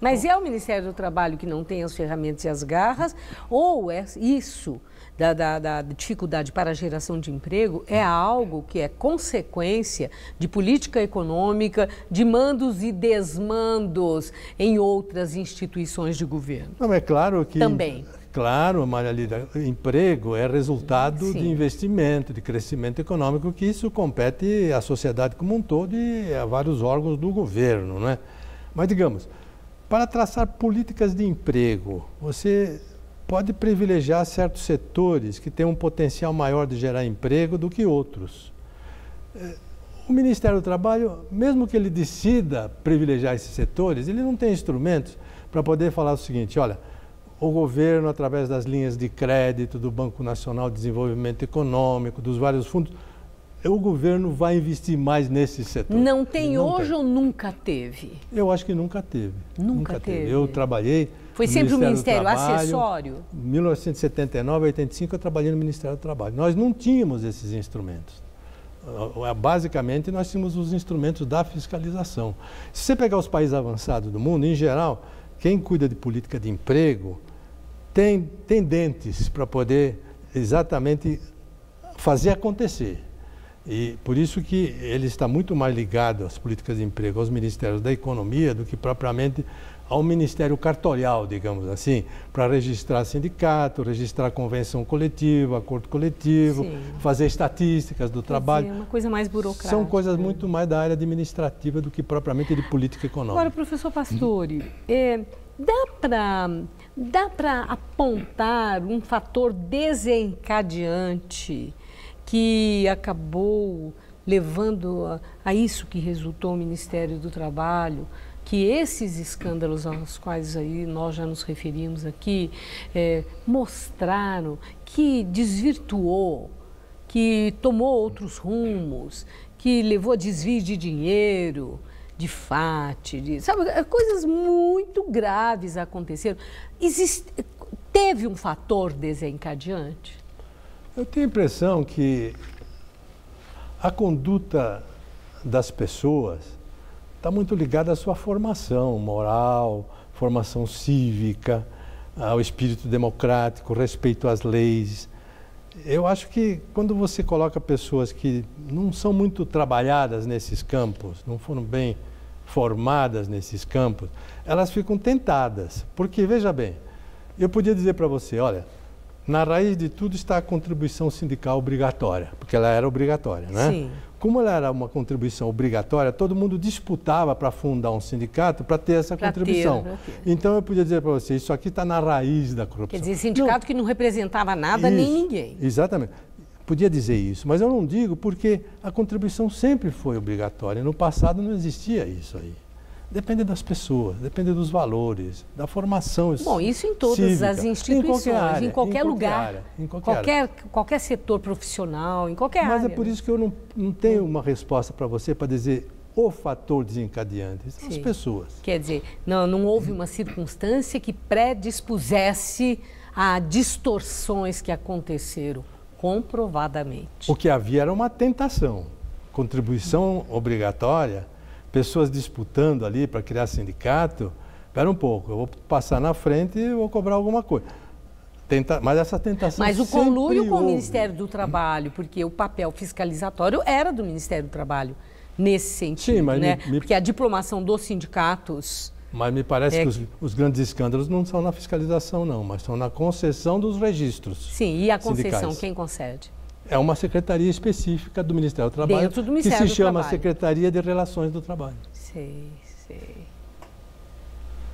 Mas é o Ministério do Trabalho que não tem as ferramentas e as garras, ou é isso da, da, da dificuldade para a geração de emprego é algo que é consequência de política econômica, de mandos e desmandos em outras instituições de governo. Não, é claro que. Também. Claro, Maria Lida, emprego é resultado Sim. de investimento, de crescimento econômico, que isso compete à sociedade como um todo e a vários órgãos do governo, né? Mas digamos, para traçar políticas de emprego, você pode privilegiar certos setores que têm um potencial maior de gerar emprego do que outros. Eh, o Ministério do Trabalho, mesmo que ele decida privilegiar esses setores, ele não tem instrumentos para poder falar o seguinte: olha, o governo, através das linhas de crédito do Banco Nacional de Desenvolvimento Econômico, dos vários fundos, o governo vai investir mais nesse setor. Não tem não hoje tem. ou nunca teve? Eu acho que nunca teve. Nunca, nunca teve. teve. Eu trabalhei foi sempre o Ministério, o Ministério acessório? 1979, 85, eu trabalhei no Ministério do Trabalho. Nós não tínhamos esses instrumentos. Ah, ah, basicamente, nós tínhamos os instrumentos da fiscalização. Se você pegar os países avançados do mundo, em geral, quem cuida de política de emprego tem, tem dentes para poder exatamente fazer acontecer. E por isso que ele está muito mais ligado às políticas de emprego, aos ministérios da economia, do que propriamente ao Ministério Cartorial, digamos assim, para registrar sindicato, registrar convenção coletiva, acordo coletivo, Sim. fazer estatísticas do Quer trabalho. Dizer, uma coisa mais burocrática. São coisas muito mais da área administrativa do que propriamente de política econômica. Agora, professor Pastore, é, dá para dá para apontar um fator desencadeante que acabou levando a, a isso que resultou o Ministério do Trabalho? que esses escândalos aos quais aí nós já nos referimos aqui é, mostraram que desvirtuou, que tomou outros rumos, que levou a desvio de dinheiro, de fate, de, sabe, é, coisas muito graves aconteceram. teve um fator desencadeante? Eu tenho a impressão que a conduta das pessoas está muito ligada à sua formação moral, formação cívica, ao espírito democrático, respeito às leis. Eu acho que quando você coloca pessoas que não são muito trabalhadas nesses campos, não foram bem formadas nesses campos, elas ficam tentadas. Porque, veja bem, eu podia dizer para você: olha, na raiz de tudo está a contribuição sindical obrigatória, porque ela era obrigatória, né? Sim como ela era uma contribuição obrigatória, todo mundo disputava para fundar um sindicato para ter essa pra contribuição. Ter, ter. Então eu podia dizer para você, isso aqui está na raiz da corrupção. Quer dizer, sindicato não, que não representava nada isso, nem ninguém. Exatamente. Podia dizer isso, mas eu não digo porque a contribuição sempre foi obrigatória. No passado não existia isso aí. Depende das pessoas, depende dos valores, da formação. Bom, isso em todas cívica, as instituições, em qualquer, área, em qualquer, em qualquer lugar, área, em qualquer, qualquer, qualquer, setor profissional, em qualquer Mas é área. Mas é por né? isso que eu não, não tenho uma resposta para você para dizer o fator desencadeante são Sim. as pessoas. Quer dizer, não, não houve uma circunstância que predispusesse a distorções que aconteceram comprovadamente. O que havia era uma tentação, contribuição obrigatória pessoas disputando ali para criar sindicato, espera um pouco, eu vou passar na frente e vou cobrar alguma coisa. Tenta, mas essa tentação. Mas o conluio com o Ministério do Trabalho, porque o papel fiscalizatório era do Ministério do Trabalho nesse sentido, Sim, mas né? Me, me... Porque a diplomação dos sindicatos. Mas me parece é... que os, os, grandes escândalos não são na fiscalização, não, mas são na concessão dos registros. Sim, e a concessão, sindicais. quem concede? É uma secretaria específica do Ministério do Trabalho. do Ministério que se chama Trabalho. Secretaria de Relações do Trabalho. Sei, sei.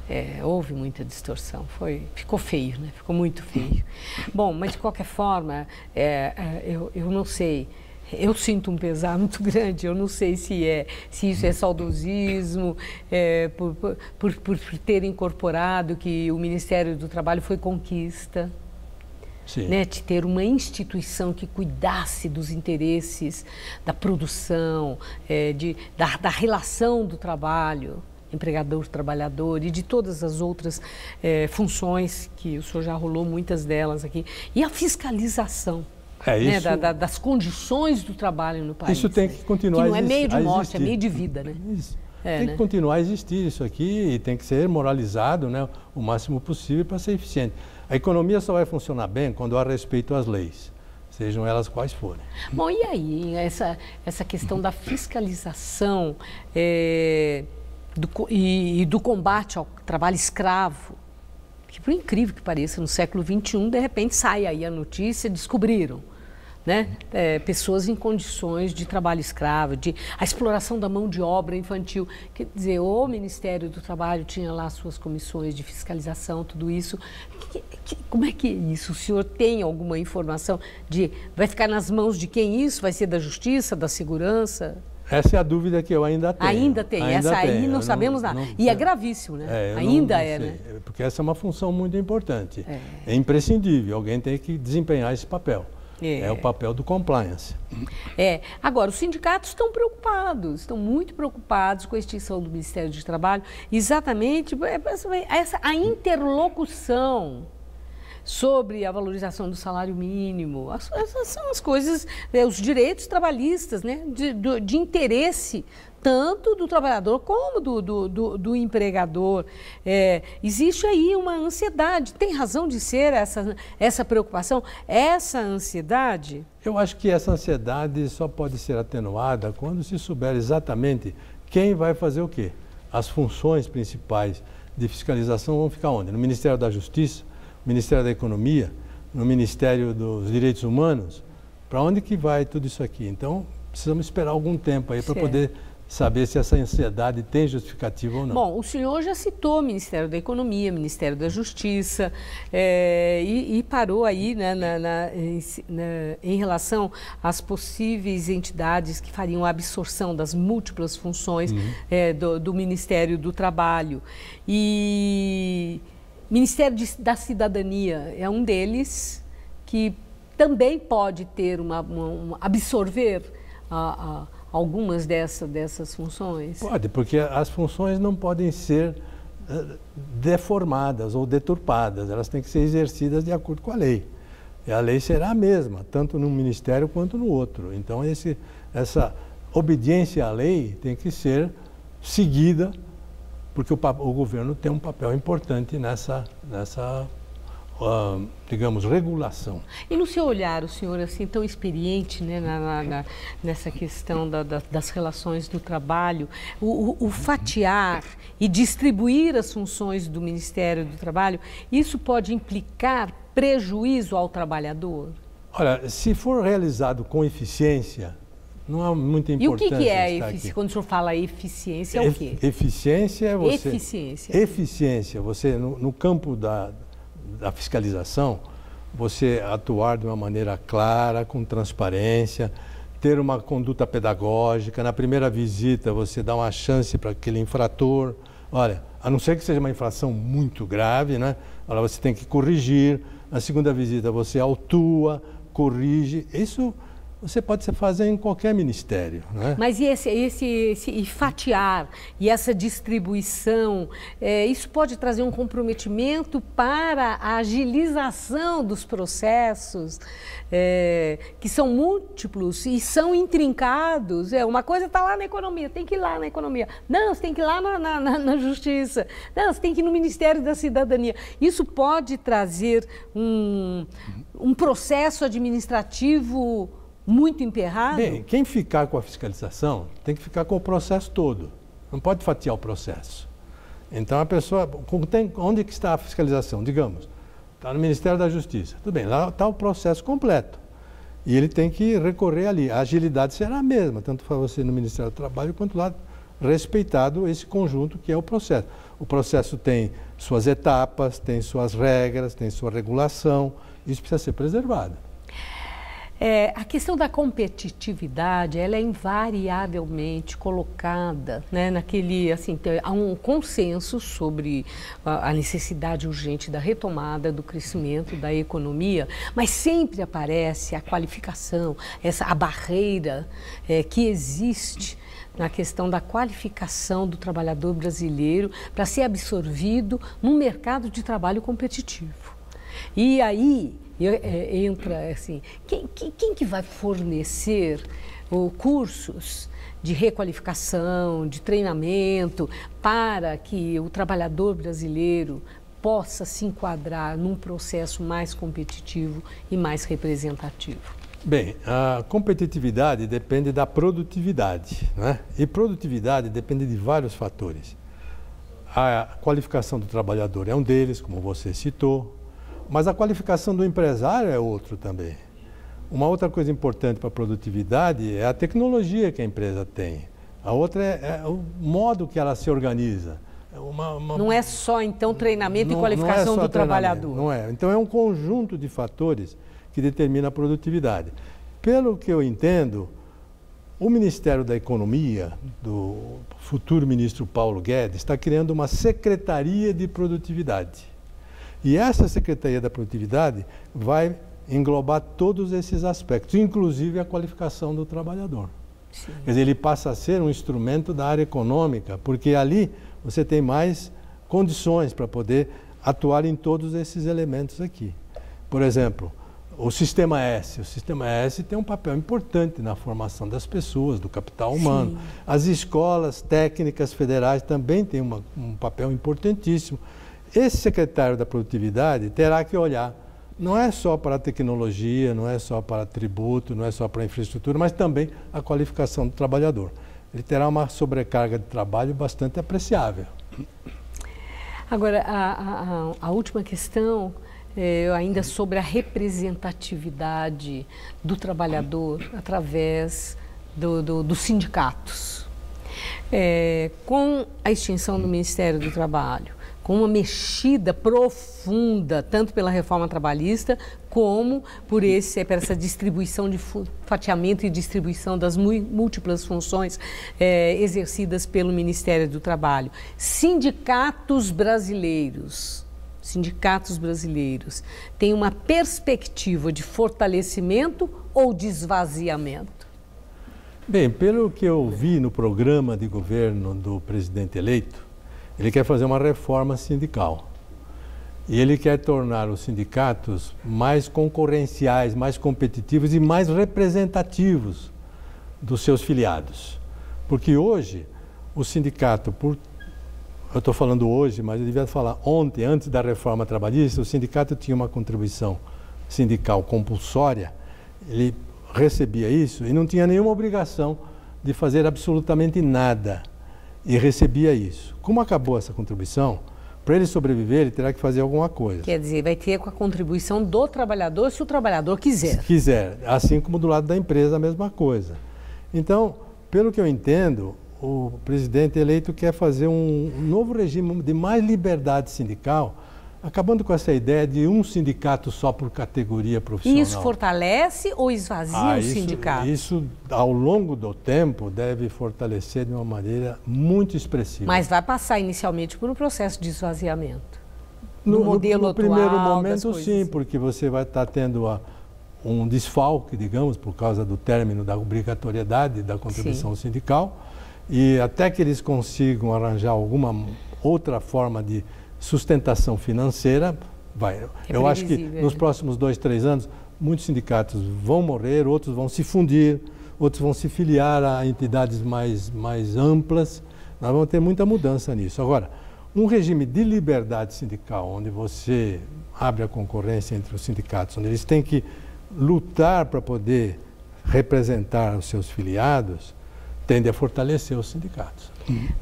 É, houve muita distorção, foi, ficou feio, né? Ficou muito feio. Bom, mas de qualquer forma, é, é, eu, eu não sei. Eu sinto um pesar muito grande. Eu não sei se é, se isso é saudosismo, é, por, por, por, por ter incorporado que o Ministério do Trabalho foi conquista. Né, de ter uma instituição que cuidasse dos interesses da produção, é, de, da, da, relação do trabalho, empregador-trabalhador e de todas as outras é, funções que o senhor já rolou muitas delas aqui. E a fiscalização. É, né, isso, né, da, da, das condições do trabalho no país. Isso tem que continuar né? que não é meio de morte, é meio de vida, né? Isso. É, tem que né? continuar a existir isso aqui e tem que ser moralizado né, o máximo possível para ser eficiente. A economia só vai funcionar bem quando há respeito às leis, sejam elas quais forem. Bom, e aí, essa, essa questão da fiscalização é, do, e, e do combate ao trabalho escravo? Que, por incrível que pareça, no século XXI, de repente sai aí a notícia, descobriram né? É, pessoas em condições de trabalho escravo, de a exploração da mão de obra infantil. Quer dizer, o Ministério do Trabalho tinha lá suas comissões de fiscalização, tudo isso. Que, que, como é que é isso? O senhor tem alguma informação de vai ficar nas mãos de quem isso? Vai ser da justiça, da segurança? Essa é a dúvida que eu ainda tenho. Ainda tem, ainda essa aí não, não sabemos nada. Não, e é gravíssimo, né? É, ainda não, é, né? Porque essa é uma função muito importante. É. é imprescindível, alguém tem que desempenhar esse papel. É. é. o papel do compliance. É. Agora, os sindicatos estão preocupados, estão muito preocupados com a extinção do Ministério do Trabalho, exatamente é, é, é, essa, a interlocução sobre a valorização do salário mínimo. Essas são as coisas, né, os direitos trabalhistas, né, de, de interesse tanto do trabalhador como do, do, do, do empregador. É, existe aí uma ansiedade. Tem razão de ser essa, essa preocupação, essa ansiedade? Eu acho que essa ansiedade só pode ser atenuada quando se souber exatamente quem vai fazer o quê. As funções principais de fiscalização vão ficar onde? No Ministério da Justiça, no Ministério da Economia, no Ministério dos Direitos Humanos? Para onde que vai tudo isso aqui? Então, precisamos esperar algum tempo aí para poder saber se essa ansiedade tem justificativa ou não. Bom, o senhor já citou Ministério da Economia, Ministério da Justiça é, e, e, parou aí né, na, na, em, na, em, relação às possíveis entidades que fariam a absorção das múltiplas funções uhum. é, do, do Ministério do Trabalho. E Ministério de, da Cidadania é um deles que também pode ter uma, uma, uma absorver a, a algumas dessa, dessas funções? Pode, porque as funções não podem ser eh, deformadas ou deturpadas, elas têm que ser exercidas de acordo com a lei. E a lei será a mesma, tanto num ministério quanto no outro. Então, esse, essa obediência à lei tem que ser seguida, porque o, o governo tem um papel importante nessa, nessa digamos, regulação. E no seu olhar, o senhor, assim, tão experiente né, na, na, nessa questão da, da, das relações do trabalho, o, o, o, fatiar e distribuir as funções do Ministério do Trabalho, isso pode implicar prejuízo ao trabalhador? Olha, se for realizado com eficiência, não há é muita importância. E o que, que é eficiência? Quando o senhor fala eficiência, é o quê? Eficiência é você. Eficiência. Eficiência, você, no, no campo da da fiscalização, você atuar de uma maneira clara, com transparência, ter uma conduta pedagógica. Na primeira visita, você dá uma chance para aquele infrator. Olha, a não ser que seja uma infração muito grave, né? Olha, você tem que corrigir. Na segunda visita, você autua, corrige. Isso você pode fazer em qualquer ministério. Né? Mas e esse, esse, esse e fatiar e essa distribuição, é, isso pode trazer um comprometimento para a agilização dos processos, é, que são múltiplos e são intrincados. É, uma coisa está lá na economia, tem que ir lá na economia. Não, você tem que ir lá na, na, na justiça. Não, você tem que ir no Ministério da Cidadania. Isso pode trazer um, um processo administrativo muito emperrado? Bem, quem ficar com a fiscalização tem que ficar com o processo todo. Não pode fatiar o processo. Então a pessoa. Onde que está a fiscalização? Digamos, está no Ministério da Justiça. Tudo bem, lá está o processo completo. E ele tem que recorrer ali. A agilidade será a mesma, tanto para você no Ministério do Trabalho quanto lá, respeitado esse conjunto que é o processo. O processo tem suas etapas, tem suas regras, tem sua regulação. Isso precisa ser preservado. É, a questão da competitividade, ela é invariavelmente colocada né, naquele, assim, há um consenso sobre a, a necessidade urgente da retomada do crescimento da economia, mas sempre aparece a qualificação, essa, a barreira é, que existe na questão da qualificação do trabalhador brasileiro para ser absorvido no mercado de trabalho competitivo. E aí e, é, entra é assim, quem, quem, quem, que vai fornecer o cursos de requalificação, de treinamento, para que o trabalhador brasileiro possa se enquadrar num processo mais competitivo e mais representativo? Bem, a competitividade depende da produtividade, né? E produtividade depende de vários fatores. A qualificação do trabalhador é um deles, como você citou, mas a qualificação do empresário é outro também. Uma outra coisa importante para a produtividade é a tecnologia que a empresa tem. A outra é, é o modo que ela se organiza. É uma, uma... Não é só, então, treinamento não, e é qualificação é do trabalhador. Não é. Então, é um conjunto de fatores que determina a produtividade. Pelo que eu entendo, o Ministério da Economia, do futuro ministro Paulo Guedes, está criando uma Secretaria de Produtividade e essa Secretaria da Produtividade vai englobar todos esses aspectos, inclusive a qualificação do trabalhador. Sim. Quer dizer, ele passa a ser um instrumento da área econômica, porque ali você tem mais condições para poder atuar em todos esses elementos aqui. Por exemplo, o sistema S. O sistema S tem um papel importante na formação das pessoas, do capital humano. Sim. As escolas técnicas federais também têm uma, um papel importantíssimo esse secretário da produtividade terá que olhar não é só para a tecnologia, não é só para tributo, não é só para a infraestrutura, mas também a qualificação do trabalhador. Ele terá uma sobrecarga de trabalho bastante apreciável. Agora, a, a, a última questão, é, ainda sobre a representatividade do trabalhador através do, do, dos sindicatos. É, com a extinção do Ministério do Trabalho, com uma mexida profunda, tanto pela reforma trabalhista como por, esse, por essa distribuição de fatiamento e distribuição das múltiplas funções é, exercidas pelo Ministério do Trabalho. Sindicatos brasileiros sindicatos brasileiros têm uma perspectiva de fortalecimento ou de esvaziamento? Bem, pelo que eu vi no programa de governo do presidente eleito, ele quer fazer uma reforma sindical. E ele quer tornar os sindicatos mais concorrenciais, mais competitivos e mais representativos dos seus filiados. Porque hoje, o sindicato, por, eu estou falando hoje, mas eu devia falar ontem, antes da reforma trabalhista, o sindicato tinha uma contribuição sindical compulsória, ele recebia isso e não tinha nenhuma obrigação de fazer absolutamente nada e recebia isso. Como acabou essa contribuição, para ele sobreviver, ele terá que fazer alguma coisa. Quer dizer, vai ter com a contribuição do trabalhador, se o trabalhador quiser. Se quiser, assim como do lado da empresa, a mesma coisa. Então, pelo que eu entendo, o presidente eleito quer fazer um novo regime de mais liberdade sindical acabando com essa ideia de um sindicato só por categoria profissional. Isso fortalece ou esvazia ah, o isso, sindicato? Isso, ao longo do tempo, deve fortalecer de uma maneira muito expressiva. Mas vai passar inicialmente por um processo de esvaziamento. No, no modelo no, no atual, primeiro momento, sim, porque você vai estar tá tendo a, um desfalque, digamos, por causa do término da obrigatoriedade da contribuição sim. sindical. E até que eles consigam arranjar alguma outra forma de sustentação financeira vai. É eu acho que nos né? próximos dois, três anos, muitos sindicatos vão morrer, outros vão se fundir, outros vão se filiar a entidades mais, mais amplas. Nós vamos ter muita mudança nisso. Agora, um regime de liberdade sindical, onde você abre a concorrência entre os sindicatos, onde eles têm que lutar para poder representar os seus filiados, tende a fortalecer os sindicatos.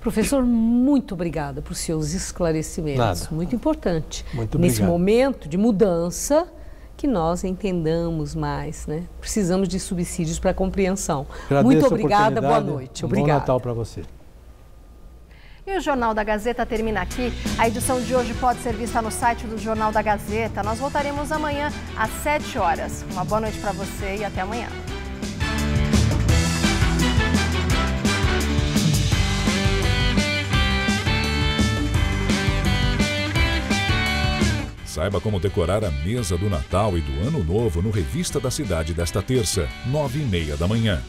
Professor, muito obrigada por seus esclarecimentos. Nada. Muito importante. Muito Nesse momento de mudança, que nós entendamos mais, né? Precisamos de subsídios para compreensão. Agradeço muito obrigada, boa noite. Obrigada. Bom Natal para você. E o Jornal da Gazeta termina aqui. A edição de hoje pode ser vista no site do Jornal da Gazeta. Nós voltaremos amanhã às 7 horas. Uma boa noite para você e até amanhã. Saiba como decorar a mesa do Natal e do Ano Novo no Revista da Cidade desta terça, nove e meia da manhã.